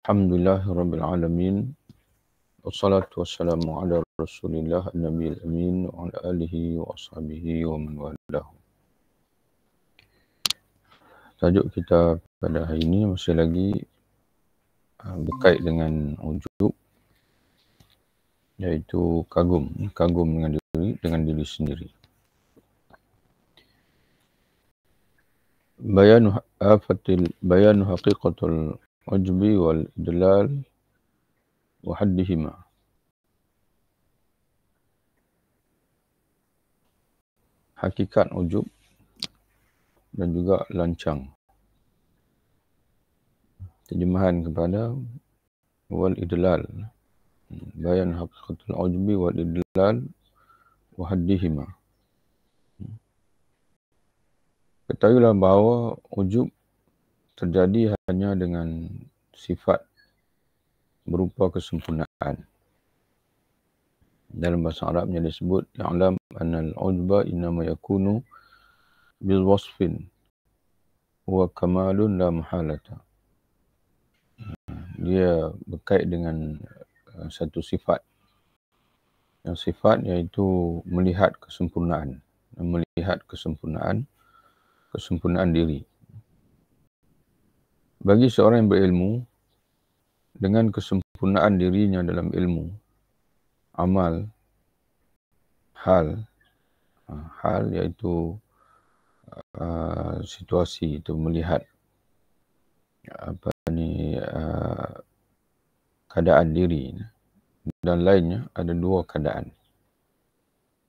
الحمد لله رب العالمين والصلاة والسلام على رسول الله النبي الأمين وعلى آله وأصحابه ومن والاه Tajuk kita pada hari ini masih lagi ah, berkait dengan ujub iaitu kagum, kagum dengan diri, dengan diri sendiri. Bayanu afatil bayanu haqiqatul wal العجب والإدلال وحدهما hakikat ujub dan juga lancang terjemahan kepada wal idlal bayan hakikatul ujubi wal idlal wa haddihima ketahuilah bahawa ujub terjadi hanya dengan sifat berupa kesempurnaan. Dalam bahasa Arabnya disebut ya'lam al ujba innama yakunu bil wasfin wa kamalun la mahalata. Dia berkait dengan uh, satu sifat yang sifat iaitu melihat kesempurnaan melihat kesempurnaan kesempurnaan diri bagi seorang yang berilmu, dengan kesempurnaan dirinya dalam ilmu, amal, hal, ha, hal iaitu uh, situasi itu melihat apa ni uh, keadaan diri dan lainnya ada dua keadaan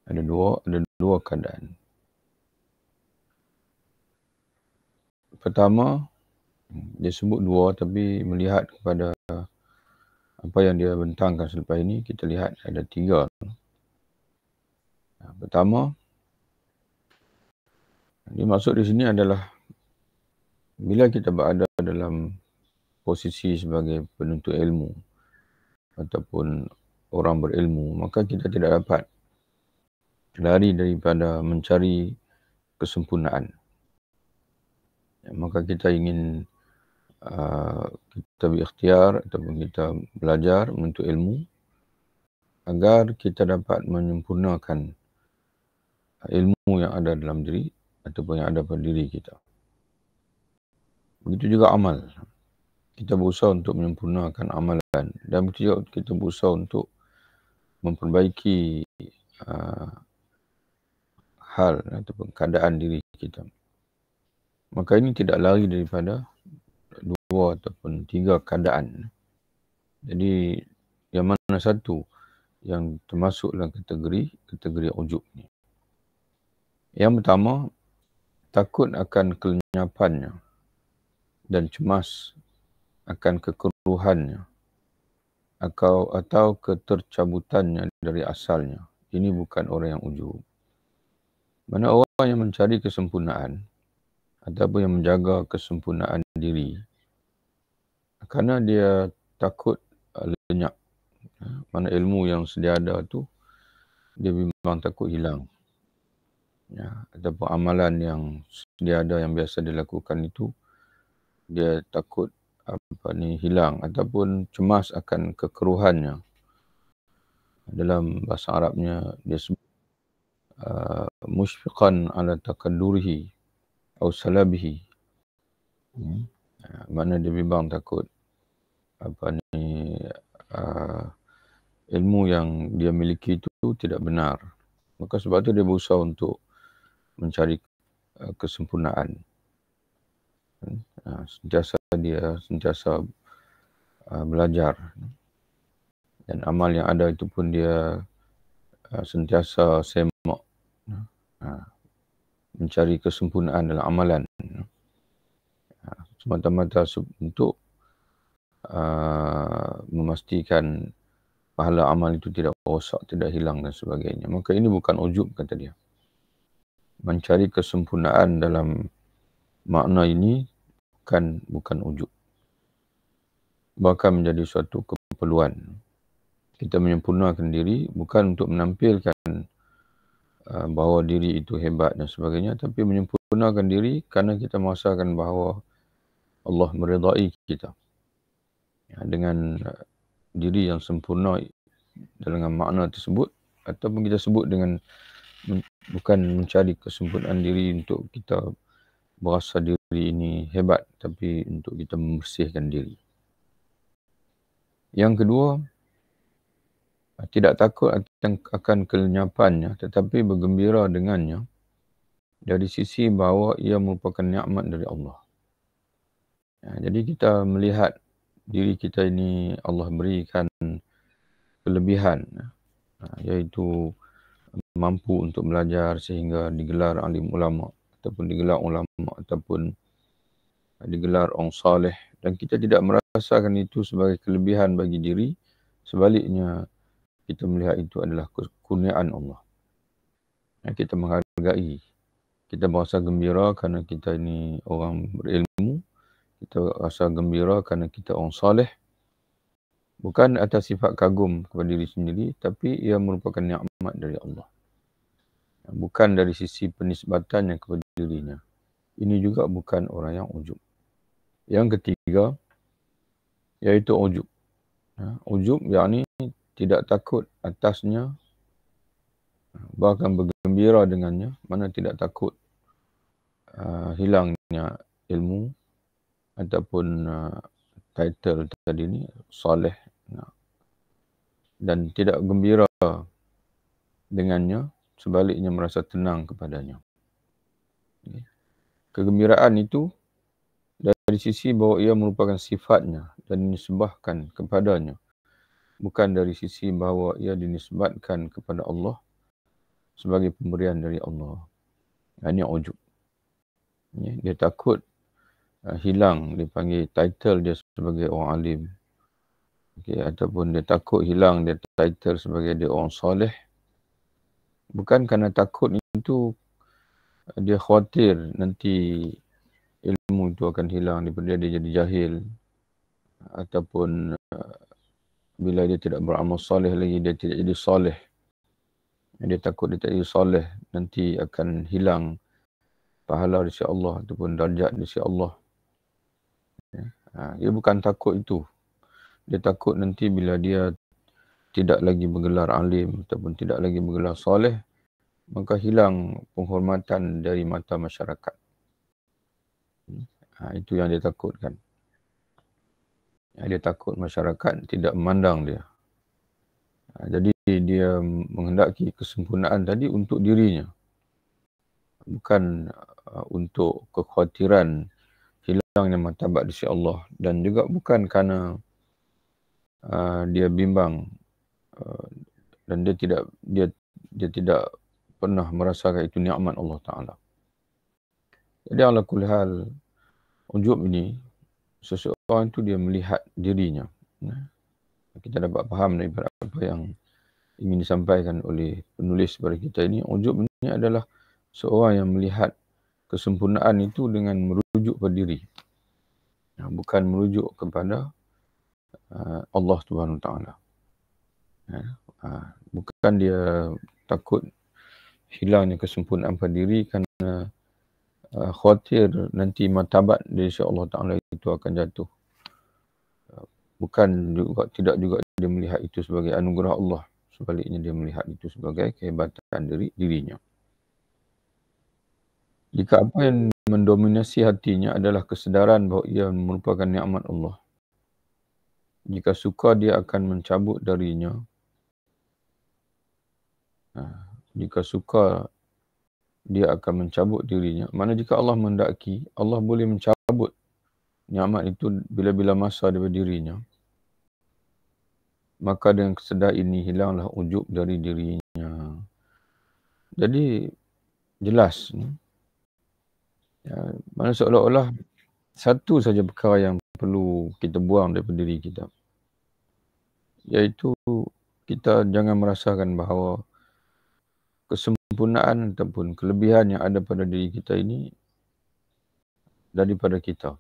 ada dua ada dua keadaan pertama dia sebut dua tapi melihat kepada apa yang dia bentangkan selepas ini kita lihat ada tiga pertama dia masuk di sini adalah bila kita berada dalam posisi sebagai penuntut ilmu ataupun orang berilmu maka kita tidak dapat lari daripada mencari kesempurnaan maka kita ingin Ah, kita berikhtiar ataupun kita belajar untuk ilmu agar kita dapat menyempurnakan ilmu yang ada dalam diri ataupun yang ada pada diri kita. Begitu juga amal. Kita berusaha untuk menyempurnakan amalan dan begitu juga kita berusaha untuk memperbaiki uh, hal ataupun keadaan diri kita. Maka ini tidak lari daripada dua ataupun tiga keadaan. Jadi yang mana satu yang termasuk dalam kategori kategori ujub ni. Yang pertama takut akan kelenyapannya dan cemas akan kekeruhannya atau atau ketercabutannya dari asalnya. Ini bukan orang yang ujub. Mana orang yang mencari kesempurnaan ataupun yang menjaga kesempurnaan diri kerana dia takut uh, lenyap. Eh, mana ilmu yang sedia ada tu dia memang takut hilang. Ya, ataupun amalan yang sedia ada yang biasa dilakukan itu dia takut apa ni hilang ataupun cemas akan kekeruhannya. Dalam bahasa Arabnya dia sebut uh, mushfiqan ala takadurihi atau salabihi. Hmm mana dia bimbang takut apa ni uh, ilmu yang dia miliki itu tidak benar maka sebab itu dia berusaha untuk mencari uh, kesempurnaan uh, sentiasa dia sentiasa uh, belajar dan amal yang ada itu pun dia uh, sentiasa semak uh, mencari kesempurnaan dalam amalan uh, semata-mata untuk uh, memastikan pahala amal itu tidak rosak, tidak hilang dan sebagainya. Maka ini bukan ujub kata dia. Mencari kesempurnaan dalam makna ini bukan bukan ujub. Bahkan menjadi suatu keperluan. Kita menyempurnakan diri bukan untuk menampilkan uh, bahawa diri itu hebat dan sebagainya tapi menyempurnakan diri kerana kita merasakan bahawa Allah meridai kita ya, dengan uh, diri yang sempurna dalam makna tersebut ataupun kita sebut dengan bukan mencari kesempurnaan diri untuk kita berasa diri ini hebat tapi untuk kita membersihkan diri yang kedua tidak takut akan kelenyapannya tetapi bergembira dengannya dari sisi bahawa ia merupakan nikmat dari Allah Ya, jadi kita melihat diri kita ini Allah berikan kelebihan ya, iaitu mampu untuk belajar sehingga digelar alim ulama ataupun digelar ulama ataupun digelar orang saleh dan kita tidak merasakan itu sebagai kelebihan bagi diri sebaliknya kita melihat itu adalah kurniaan Allah ya, kita menghargai kita merasa gembira kerana kita ini orang berilmu kita rasa gembira kerana kita orang soleh bukan atas sifat kagum kepada diri sendiri tapi ia merupakan nikmat dari Allah bukan dari sisi penisbatannya kepada dirinya ini juga bukan orang yang ujub yang ketiga iaitu ujub ha, ujub yakni tidak takut atasnya ha, bahkan bergembira dengannya mana tidak takut uh, hilangnya ilmu ataupun uh, title tadi ni soleh dan tidak gembira dengannya sebaliknya merasa tenang kepadanya kegembiraan itu dari sisi bahawa ia merupakan sifatnya dan disembahkan kepadanya bukan dari sisi bahawa ia dinisbatkan kepada Allah sebagai pemberian dari Allah ini ujub dia takut Uh, hilang dipanggil title dia sebagai orang alim okey ataupun dia takut hilang dia title sebagai dia orang soleh bukan kerana takut itu dia khawatir nanti ilmu itu akan hilang daripada dia, dia jadi jahil ataupun uh, bila dia tidak beramal soleh lagi dia tidak jadi soleh dia takut dia tak jadi soleh nanti akan hilang pahala di sisi Allah ataupun darjat di sisi Allah Ha, dia bukan takut itu. Dia takut nanti bila dia tidak lagi bergelar alim ataupun tidak lagi bergelar soleh, maka hilang penghormatan dari mata masyarakat. Ha, itu yang dia takutkan. Ha, dia takut masyarakat tidak memandang dia. Ha, jadi dia menghendaki kesempurnaan tadi untuk dirinya. Bukan uh, untuk kekhawatiran bintang yang martabat di sisi Allah dan juga bukan kerana uh, dia bimbang uh, dan dia tidak dia dia tidak pernah merasakan itu nikmat Allah Taala. Jadi ala kulli hal ujub ini seseorang itu dia melihat dirinya. Kita dapat faham daripada apa yang ingin disampaikan oleh penulis kepada kita ini ujub ini adalah seorang yang melihat kesempurnaan itu dengan merujuk pada diri. Ya, bukan merujuk kepada uh, Allah Subhanahu Wa Taala. Ya, uh, bukan dia takut hilangnya kesempurnaan pada diri kerana uh, khawatir nanti matabat dari si Allah Taala itu akan jatuh. Bukan juga tidak juga dia melihat itu sebagai anugerah Allah. Sebaliknya dia melihat itu sebagai kehebatan diri dirinya. Jika apa yang mendominasi hatinya adalah kesedaran bahawa ia merupakan nikmat Allah. Jika suka dia akan mencabut darinya. Ha, jika suka dia akan mencabut dirinya. Mana jika Allah mendaki, Allah boleh mencabut nikmat itu bila-bila masa daripada dirinya. Maka dengan kesedar ini hilanglah ujub dari dirinya. Jadi jelas ni. Hmm? Ya, mana seolah-olah satu saja perkara yang perlu kita buang daripada diri kita. Iaitu kita jangan merasakan bahawa kesempurnaan ataupun kelebihan yang ada pada diri kita ini daripada kita.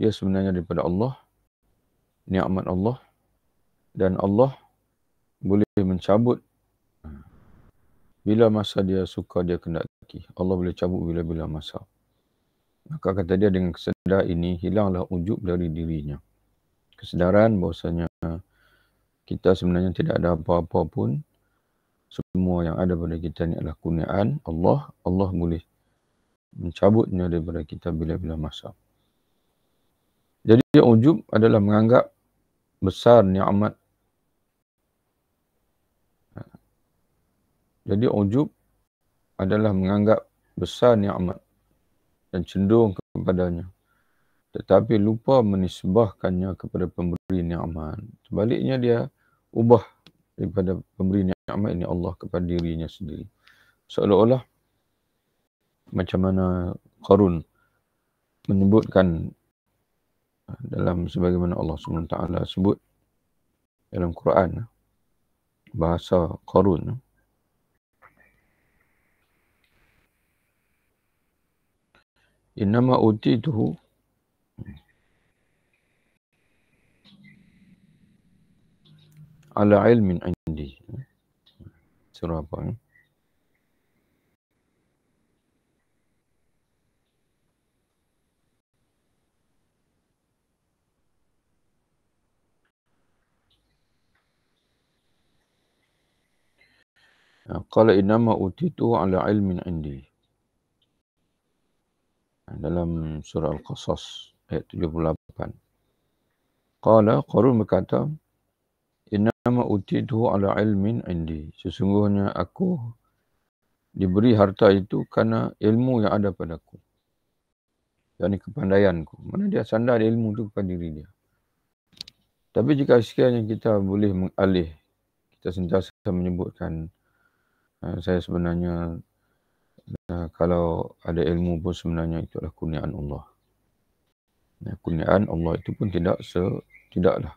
Dia sebenarnya daripada Allah, nikmat Allah dan Allah boleh mencabut bila masa dia suka dia kena kaki. Allah boleh cabut bila-bila masa. Maka kata dia dengan kesedar ini hilanglah ujub dari dirinya. Kesedaran bahasanya kita sebenarnya tidak ada apa-apa pun. Semua yang ada pada kita ni adalah kurniaan Allah. Allah boleh mencabutnya daripada kita bila-bila masa. Jadi yang ujub adalah menganggap besar ni'mat. Jadi ujub adalah menganggap besar nikmat dan cenderung kepadanya tetapi lupa menisbahkannya kepada pemberi nikmat sebaliknya dia ubah daripada pemberi nikmat ini Allah kepada dirinya sendiri seolah-olah macam mana Qarun menyebutkan eh, dalam sebagaimana Allah Subhanahu sebut dalam Quran bahasa Qarun إنما أوديته على علم عندي سرابة قال إنما أوتيته على علم عندي dalam surah Al-Qasas ayat 78. Qala Qarun berkata, Innama utidhu ala ilmin indi. Sesungguhnya aku diberi harta itu kerana ilmu yang ada padaku. Yang ini kepandaianku. Mana dia sandar ilmu itu kepada diri dia. Tapi jika sekiranya kita boleh mengalih, kita sentiasa menyebutkan eh, saya sebenarnya Nah, kalau ada ilmu pun sebenarnya itu adalah kurniaan Allah. Nah, kurniaan Allah itu pun tidak se tidaklah.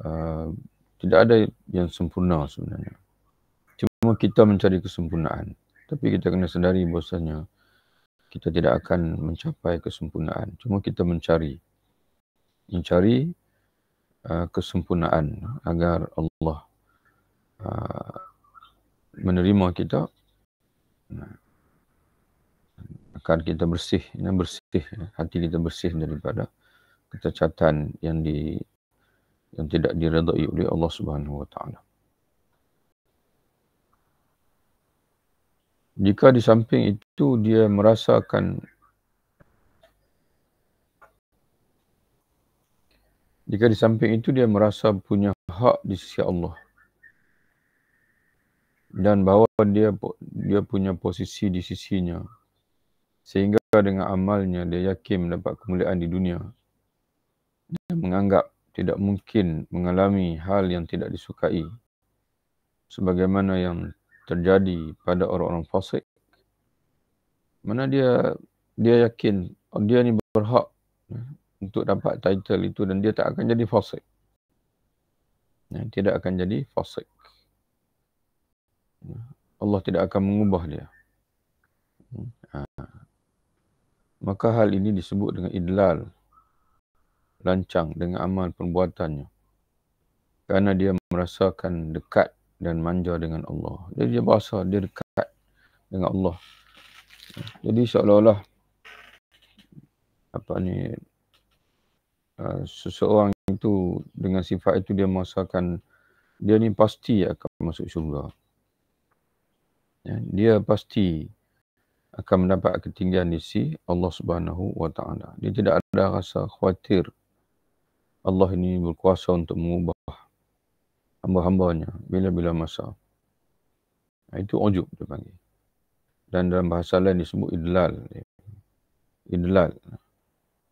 Uh, tidak ada yang sempurna sebenarnya. Cuma kita mencari kesempurnaan. Tapi kita kena sedari bahasanya kita tidak akan mencapai kesempurnaan. Cuma kita mencari. Mencari uh, kesempurnaan agar Allah uh, menerima kita akan kita bersih ini bersih hati kita bersih daripada kecacatan yang di yang tidak diredai oleh Allah Subhanahu wa taala jika di samping itu dia merasakan jika di samping itu dia merasa punya hak di sisi Allah dan bahawa dia dia punya posisi di sisinya sehingga dengan amalnya dia yakin mendapat kemuliaan di dunia dan menganggap tidak mungkin mengalami hal yang tidak disukai sebagaimana yang terjadi pada orang-orang fasik mana dia dia yakin dia ni berhak untuk dapat title itu dan dia tak akan jadi fasik. tidak akan jadi fasik. Allah tidak akan mengubah dia. Hmm. Ha. Maka hal ini disebut dengan idlal. Lancang dengan amal perbuatannya. Kerana dia merasakan dekat dan manja dengan Allah. Jadi dia berasa dia dekat dengan Allah. Jadi seolah-olah apa ni uh, seseorang itu dengan sifat itu dia merasakan dia ni pasti akan masuk syurga ya, dia pasti akan mendapat ketinggian di sisi Allah Subhanahu wa taala. Dia tidak ada rasa khawatir Allah ini berkuasa untuk mengubah hamba-hambanya bila-bila masa. Ha, itu ujub dia panggil. Dan dalam bahasa lain disebut idlal. Idlal.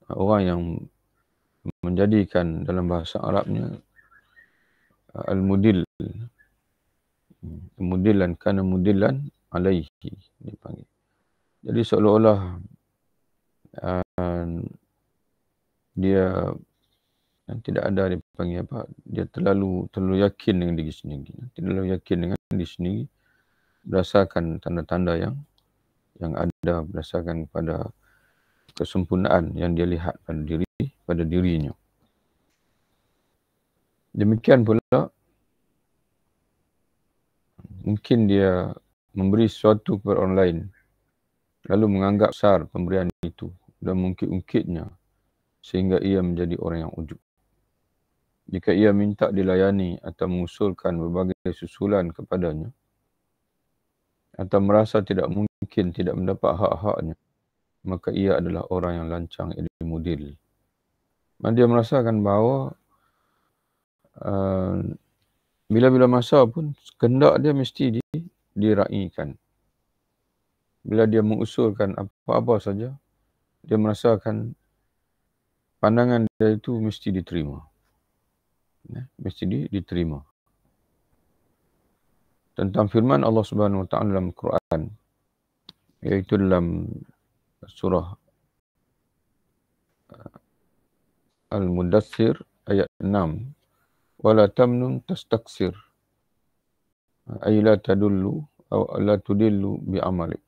Ha, orang yang menjadikan dalam bahasa Arabnya ha, al-mudil Mudilan, kana mudilan alaihi dipanggil jadi seolah-olah uh, dia yang tidak ada dipanggil apa dia terlalu terlalu yakin dengan diri sendiri terlalu yakin dengan diri sendiri berdasarkan tanda-tanda yang yang ada berdasarkan pada kesempurnaan yang dia lihat pada diri pada dirinya demikian pula mungkin dia memberi sesuatu kepada orang lain lalu menganggap besar pemberian itu dan mengungkit-ungkitnya sehingga ia menjadi orang yang ujub. Jika ia minta dilayani atau mengusulkan berbagai susulan kepadanya atau merasa tidak mungkin tidak mendapat hak-haknya, maka ia adalah orang yang lancang ilmu mudil. Dan dia merasakan bahawa uh, bila-bila masa pun kehendak dia mesti di, diraikan. Bila dia mengusulkan apa-apa saja, dia merasakan pandangan dia itu mesti diterima. Ya, mesti di, diterima. Tentang firman Allah Subhanahu Wa Taala dalam Quran, iaitu dalam surah uh, Al-Mudassir ayat 6 wala tamnun tastaksir ay la tadullu aw la tudillu bi amalik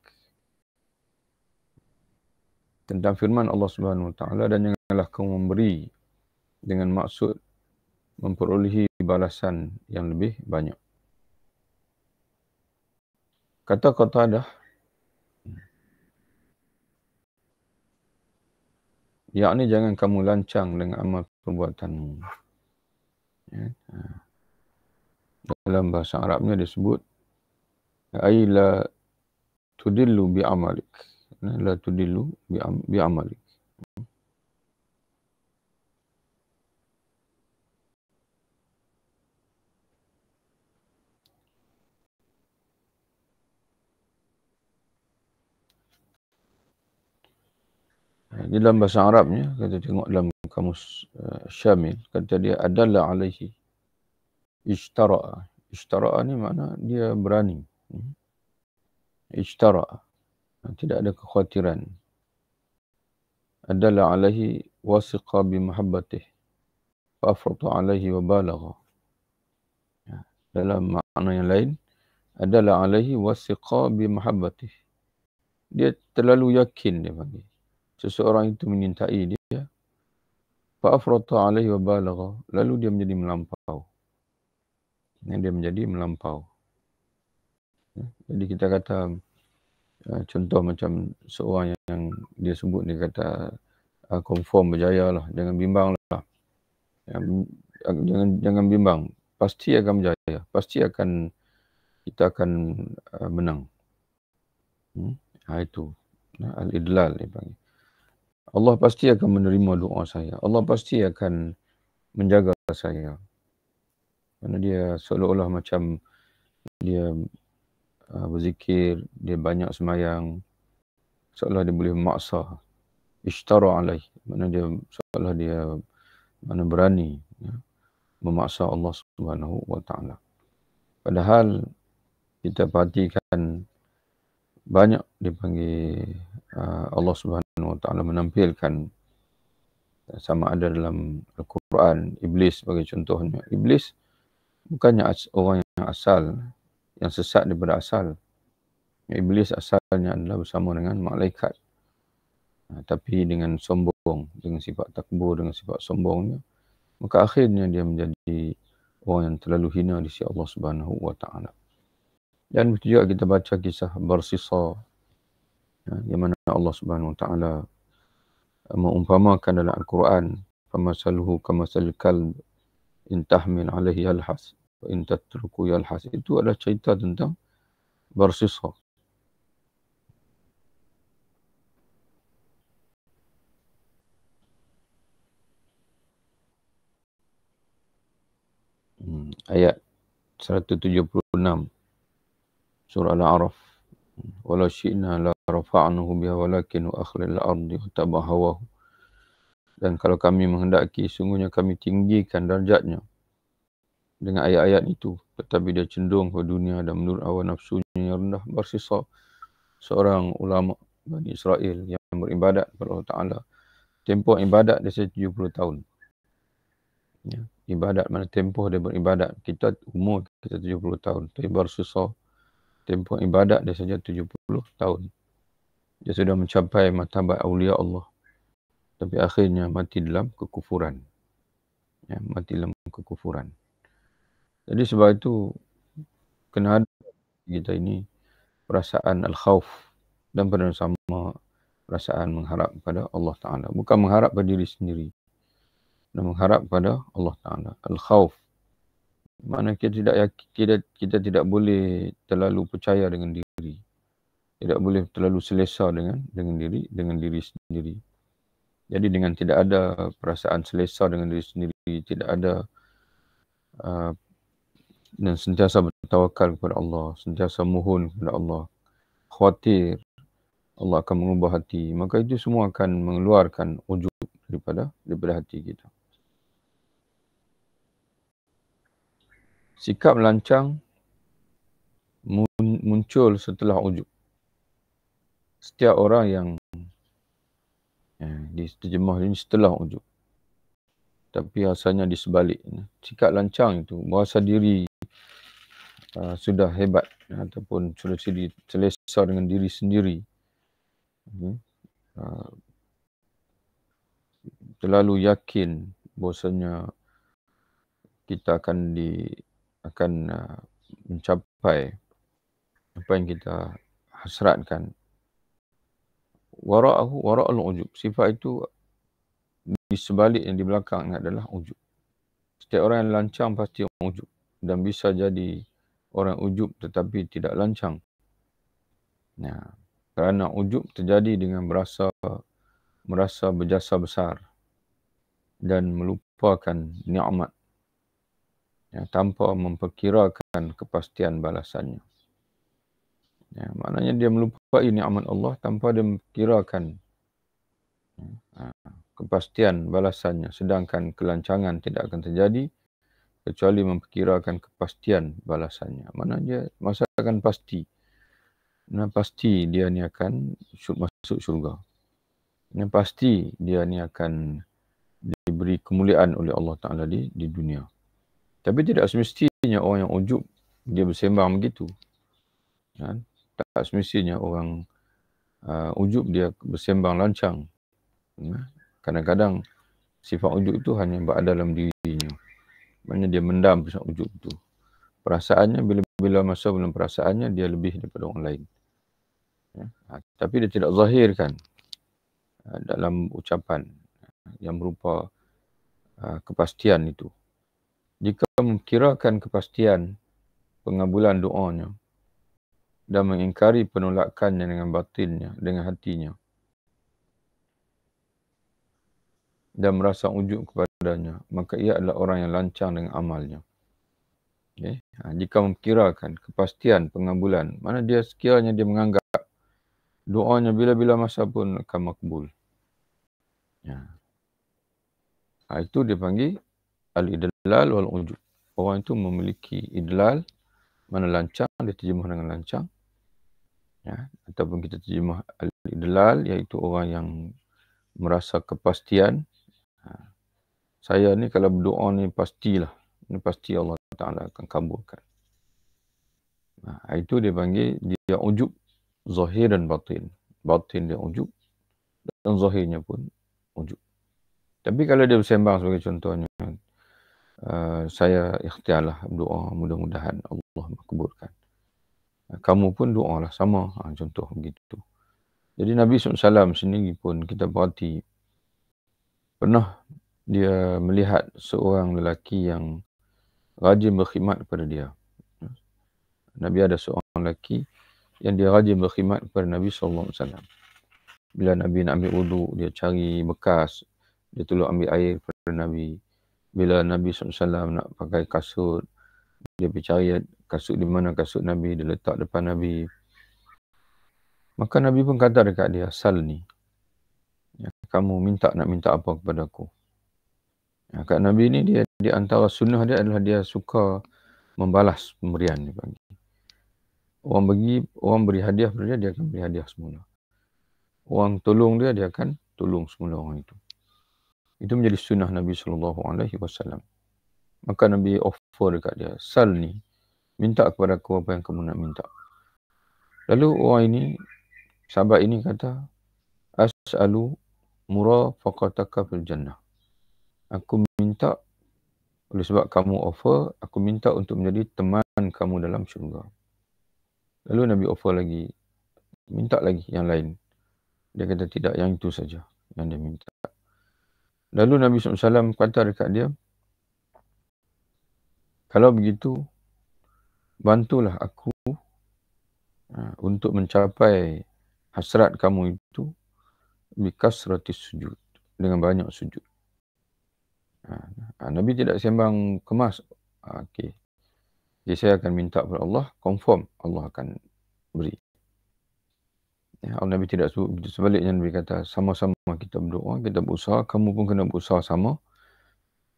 tentang firman Allah Subhanahu wa taala dan janganlah kamu memberi dengan maksud memperolehi balasan yang lebih banyak kata kata dah yakni jangan kamu lancang dengan amal perbuatanmu Ya, ha. Dalam bahasa Arabnya dia sebut ai la tudillu bi amalik. La tudillu bi amalik. Di dalam bahasa Arabnya, kita tengok dalam kamus uh, Syamil, kata dia adalla alaihi ishtara'a. Ishtara'a ni makna dia berani. Ishtara'a. Tidak ada kekhawatiran. Adalla alaihi wasiqa bimahabbatih. Fafratu alaihi wabalagha. Ya, dalam makna yang lain, adalla alaihi wasiqa bimahabbatih. Dia terlalu yakin dia panggil seseorang itu menyintai dia fa afrata alaihi wa balagha lalu dia menjadi melampau yang dia menjadi melampau ya, jadi kita kata ya, contoh macam seorang yang, yang dia sebut dia kata ah, confirm berjaya lah jangan bimbang lah ya, jangan jangan bimbang pasti akan berjaya pasti akan kita akan ah, menang hmm? ha, itu al-idlal dia panggil Allah pasti akan menerima doa saya. Allah pasti akan menjaga saya. Kerana dia seolah-olah macam dia uh, berzikir, dia banyak semayang. Seolah dia boleh maksa Ishtara alaih. Mana dia seolah dia mana berani ya, memaksa Allah Subhanahu wa Padahal kita perhatikan banyak dipanggil uh, Allah Subhanahu Subhanahu Wa Taala menampilkan sama ada dalam Al-Quran iblis sebagai contohnya iblis bukannya orang yang asal yang sesat daripada asal iblis asalnya adalah bersama dengan malaikat ha, tapi dengan sombong dengan sifat takbur dengan sifat sombongnya maka akhirnya dia menjadi orang yang terlalu hina di sisi Allah Subhanahu wa taala dan begitu juga kita baca kisah Barsisa ya, yang mana Allah Subhanahu Wa Taala eh, mengumpamakan dalam Al-Quran famasaluhu kamasal kalb in tahmil alaihi yalhas wa in tatruku yalhas itu adalah cerita tentang bersisa hmm, ayat 176 surah al-a'raf ولا شئنا لا رفعنه بها ولكن أخل الأرض وتبع هواه dan kalau kami menghendaki sungguhnya kami tinggikan darjatnya dengan ayat-ayat itu tetapi dia cenderung ke dunia dan menurut awal nafsunya yang rendah bersisa seorang ulama Bani Israel yang beribadat kepada Allah Ta'ala tempoh ibadat dia saya 70 tahun ya. ibadat mana tempoh dia beribadat kita umur kita 70 tahun tapi bersisa tempoh ibadat dia saja 70 tahun. Dia sudah mencapai matabat awliya Allah. Tapi akhirnya mati dalam kekufuran. Ya, mati dalam kekufuran. Jadi sebab itu kena ada kita ini perasaan al-khawf dan pada sama perasaan mengharap kepada Allah Ta'ala. Bukan mengharap pada diri sendiri. Dan mengharap kepada Allah Ta'ala. Al-khawf mana kita tidak yakin, kita, kita tidak boleh terlalu percaya dengan diri tidak boleh terlalu selesa dengan dengan diri dengan diri sendiri jadi dengan tidak ada perasaan selesa dengan diri sendiri tidak ada uh, dan sentiasa bertawakal kepada Allah sentiasa mohon kepada Allah khawatir Allah akan mengubah hati maka itu semua akan mengeluarkan ujub daripada daripada hati kita Sikap lancang muncul setelah ujub. Setiap orang yang eh, diterjemah ini setelah ujub. Tapi asalnya di sebalik. Sikap lancang itu merasa diri uh, sudah hebat ataupun sudah sedi, selesa dengan diri sendiri. Okay. Hmm. Uh, terlalu yakin bahasanya kita akan di akan uh, mencapai apa yang kita hasratkan. Wara'ahu wara'ul ujub. Sifat itu di sebalik yang di belakang adalah ujub. Setiap orang yang lancang pasti ujub. Dan bisa jadi orang ujub tetapi tidak lancang. Nah, kerana ujub terjadi dengan merasa merasa berjasa besar dan melupakan nikmat ya, tanpa memperkirakan kepastian balasannya. Ya, maknanya dia melupakan ini aman Allah tanpa dia memperkirakan ya, ha, kepastian balasannya. Sedangkan kelancangan tidak akan terjadi kecuali memperkirakan kepastian balasannya. Maknanya masa akan pasti. Nah, pasti dia ni akan masuk syurga. Nah, pasti dia ni akan diberi kemuliaan oleh Allah Ta'ala di, di dunia. Tapi tidak semestinya orang yang ujub dia bersembang begitu. Ya? Tak semestinya orang uh, ujub dia bersembang lancang. Ya? Kadang-kadang sifat ujub itu hanya berada dalam dirinya. Maksudnya dia mendam sifat ujub itu. Perasaannya bila-bila masa belum perasaannya dia lebih daripada orang lain. Ya? Ha, tapi dia tidak zahirkan uh, dalam ucapan yang berupa uh, kepastian itu jika memikirkan kepastian pengabulan doanya dan mengingkari penolakannya dengan batinnya, dengan hatinya dan merasa ujuk kepadanya, maka ia adalah orang yang lancang dengan amalnya. Okay. Ha, jika memikirkan kepastian pengabulan, mana dia sekiranya dia menganggap doanya bila-bila masa pun akan makbul. Ya. Ha, itu dia panggil al-idal. Idlal wal ujub. Orang itu memiliki idlal mana lancang dia terjemah dengan lancang. Ya, ataupun kita terjemah al-idlal iaitu orang yang merasa kepastian. Ha. Saya ni kalau berdoa ni pastilah. Ini pasti Allah Ta'ala akan kabulkan. Nah, ha, itu dia panggil dia ujub zahir dan batin. Batin dia ujub dan zahirnya pun ujub. Tapi kalau dia bersembang sebagai contohnya. Eh, saya ikhtialah doa mudah-mudahan Allah mengkuburkan. Eh, kamu pun doa lah sama. Ha, contoh begitu. Jadi Nabi SAW sendiri pun kita berhati pernah dia melihat seorang lelaki yang rajin berkhidmat kepada dia. Nabi ada seorang lelaki yang dia rajin berkhidmat kepada Nabi SAW. Bila Nabi nak ambil uduk, dia cari bekas, dia tolong ambil air kepada Nabi SAW bila Nabi SAW nak pakai kasut, dia percaya kasut di mana kasut Nabi, dia letak depan Nabi. Maka Nabi pun kata dekat dia, asal ni. Ya, kamu minta nak minta apa kepada aku? Ya, kat Nabi ni, dia, di antara sunnah dia adalah dia suka membalas pemberian. Dia bagi. Orang bagi, orang beri hadiah pada dia, dia akan beri hadiah semula. Orang tolong dia, dia akan tolong semula orang itu. Itu menjadi sunnah Nabi sallallahu alaihi wasallam. Maka Nabi offer dekat dia, sal ni, minta kepada aku apa yang kamu nak minta." Lalu orang ini sahabat ini kata, "As'alu murafaqataka fil jannah." Aku minta oleh sebab kamu offer, aku minta untuk menjadi teman kamu dalam syurga. Lalu Nabi offer lagi, minta lagi yang lain. Dia kata tidak, yang itu saja yang dia minta. Lalu Nabi SAW kata dekat dia, kalau begitu, bantulah aku ha, untuk mencapai hasrat kamu itu bikasratis sujud, dengan banyak sujud. Ha, ha, Nabi tidak sembang kemas. Okay. Jadi saya akan minta kepada Allah, confirm Allah akan beri. Ya, Nabi tidak sebut sebaliknya Nabi kata sama-sama kita berdoa, kita berusaha, kamu pun kena berusaha sama.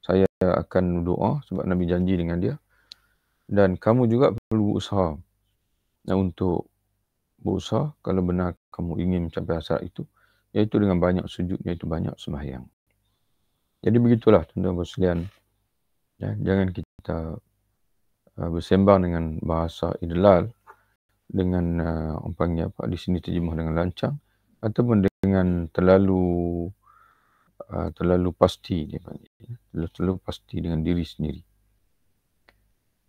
Saya akan berdoa sebab Nabi janji dengan dia. Dan kamu juga perlu berusaha. Dan eh, untuk berusaha kalau benar kamu ingin mencapai hasrat itu, iaitu dengan banyak sujud, iaitu banyak sembahyang. Jadi begitulah tuan-tuan berselian. Ya, jangan kita uh, bersembang dengan bahasa idlal dengan uh, orang panggil apa di sini terjemah dengan lancang ataupun dengan terlalu uh, terlalu pasti dia panggil terlalu pasti dengan diri sendiri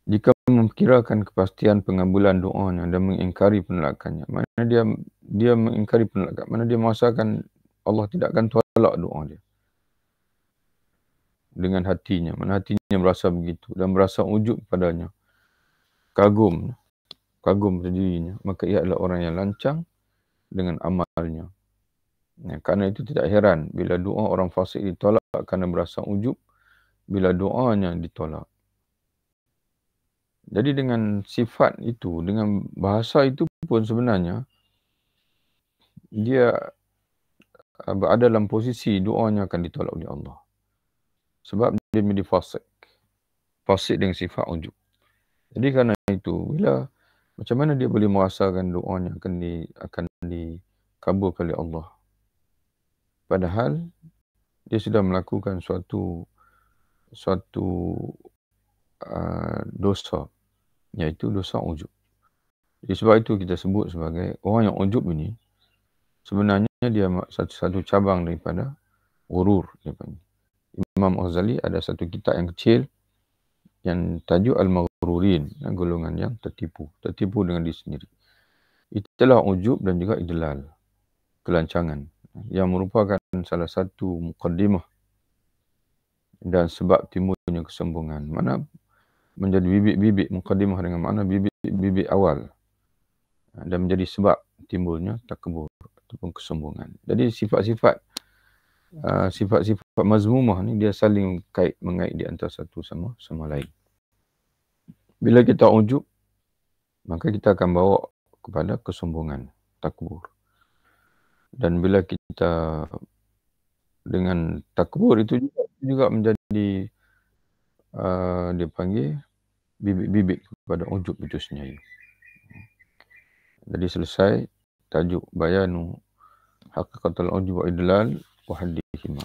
jika memikirkan kepastian pengambulan doanya dan mengingkari penolakannya mana dia dia mengingkari penolakan mana dia merasakan Allah tidak akan tolak doa dia dengan hatinya mana hatinya merasa begitu dan merasa ujub padanya kagum kagum terdirinya, maka ia adalah orang yang lancang dengan amalnya. Ya, kerana itu tidak heran bila doa orang fasik ditolak kerana berasa ujub bila doanya ditolak. Jadi dengan sifat itu, dengan bahasa itu pun sebenarnya dia eh, ada dalam posisi doanya akan ditolak oleh Allah. Sebab dia menjadi fasik. Fasik dengan sifat ujub. Jadi kerana itu, bila macam mana dia boleh merasakan doanya akan di akan dikabulkan oleh Allah padahal dia sudah melakukan suatu suatu uh, dosa iaitu dosa ujub jadi sebab itu kita sebut sebagai orang yang ujub ini sebenarnya dia satu-satu cabang daripada urur Imam Ghazali ada satu kitab yang kecil yang tajuk Al-Maghrib mururin golongan yang tertipu tertipu dengan diri sendiri itulah ujub dan juga idlal kelancangan yang merupakan salah satu mukaddimah dan sebab timbulnya kesembungan mana menjadi bibit-bibit mukaddimah dengan mana bibit-bibit awal ha, dan menjadi sebab timbulnya takabur ataupun kesembungan. jadi sifat-sifat ha, sifat-sifat uh, mazmumah ni dia saling kait mengait di antara satu sama sama lain bila kita ujub, maka kita akan bawa kepada kesombongan, takbur. Dan bila kita dengan takbur itu juga, juga menjadi uh, dia bibik bibit kepada ujub itu sendiri. Jadi selesai tajuk bayanu hakikatul ujub idlal wa hadihima.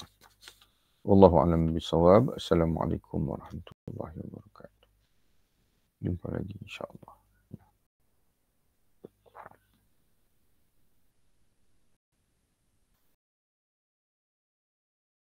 Wallahu a'lam bisawab. Assalamualaikum warahmatullahi wabarakatuh. de um paradinho, inshallah.